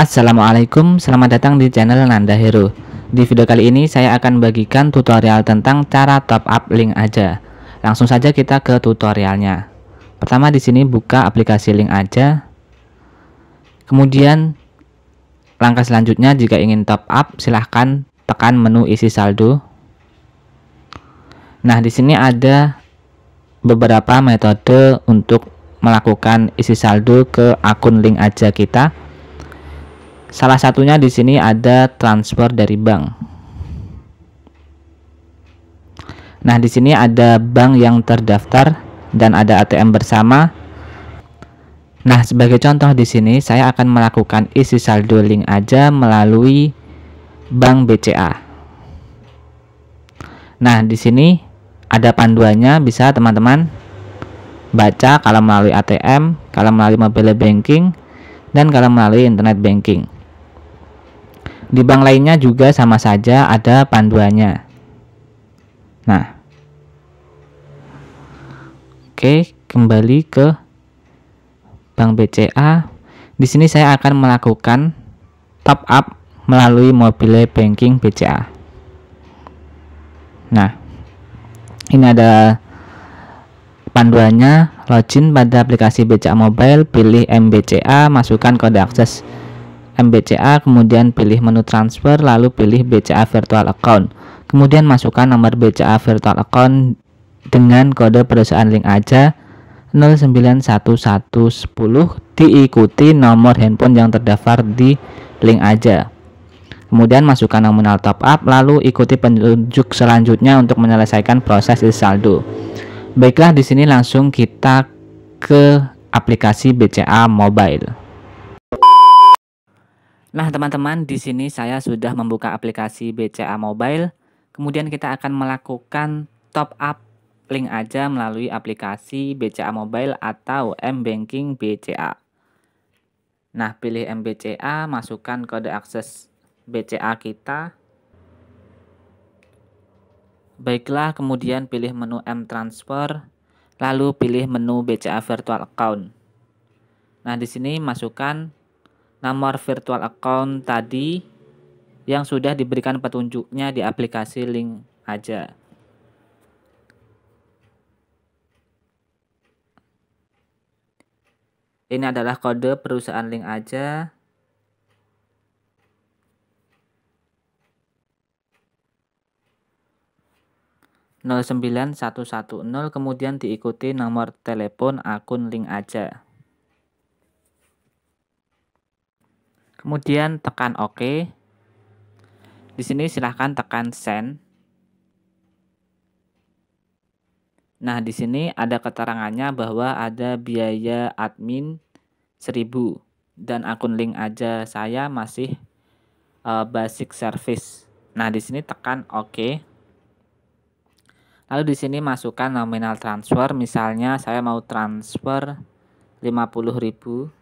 Assalamualaikum, selamat datang di channel Nanda Hero Di video kali ini saya akan bagikan tutorial tentang cara top up link aja Langsung saja kita ke tutorialnya Pertama di sini buka aplikasi link aja Kemudian langkah selanjutnya jika ingin top up silahkan tekan menu isi saldo Nah di sini ada beberapa metode untuk melakukan isi saldo ke akun link aja kita Salah satunya di sini ada transfer dari bank. Nah, di sini ada bank yang terdaftar dan ada ATM bersama. Nah, sebagai contoh di sini saya akan melakukan isi saldo link aja melalui bank BCA. Nah, di sini ada panduannya bisa teman-teman baca kalau melalui ATM, kalau melalui mobile banking, dan kalau melalui internet banking. Di bank lainnya juga sama saja ada panduannya. Nah, oke, kembali ke bank BCA. Di sini saya akan melakukan top up melalui mobile banking BCA. Nah, ini ada panduannya, login pada aplikasi BCA Mobile, pilih MBCA, masukkan kode akses MBCA, kemudian pilih menu transfer, lalu pilih BCA virtual account. Kemudian masukkan nomor BCA virtual account dengan kode perusahaan link aja 091110 diikuti nomor handphone yang terdaftar di link aja. Kemudian masukkan nominal top up lalu ikuti penunjuk selanjutnya untuk menyelesaikan proses isi saldo. Baiklah di sini langsung kita ke aplikasi BCA Mobile. Nah, teman-teman, di sini saya sudah membuka aplikasi BCA Mobile. Kemudian kita akan melakukan top up link aja melalui aplikasi BCA Mobile atau M-Banking BCA. Nah, pilih MBCA, masukkan kode akses BCA kita. Baiklah, kemudian pilih menu M-Transfer, lalu pilih menu BCA Virtual Account. Nah, di sini masukkan nomor virtual account tadi yang sudah diberikan petunjuknya di aplikasi link aja. Ini adalah kode perusahaan link aja. nol kemudian diikuti nomor telepon akun link aja. Kemudian tekan OK. Di sini silahkan tekan send. Nah, di sini ada keterangannya bahwa ada biaya admin 1000 dan akun link aja saya masih uh, basic service. Nah, di sini tekan OK. Lalu di sini masukkan nominal transfer, misalnya saya mau transfer 50.000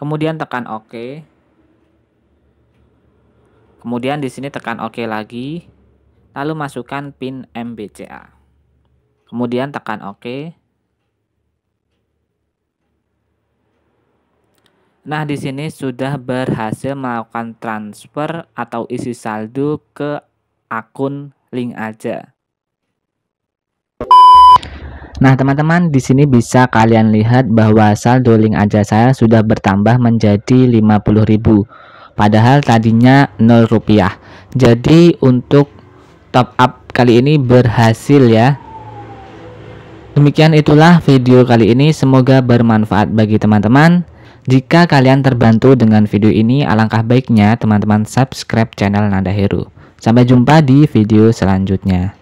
Kemudian tekan OK. Kemudian di sini tekan OK lagi. Lalu masukkan pin MBCA. Kemudian tekan OK. Nah, di sini sudah berhasil melakukan transfer atau isi saldo ke akun link aja. Nah, teman-teman, di sini bisa kalian lihat bahwa saldo link aja saya sudah bertambah menjadi 50.000. Padahal tadinya 0 rupiah. Jadi untuk top up kali ini berhasil ya. Demikian itulah video kali ini, semoga bermanfaat bagi teman-teman. Jika kalian terbantu dengan video ini, alangkah baiknya teman-teman subscribe channel Nanda Hero. Sampai jumpa di video selanjutnya.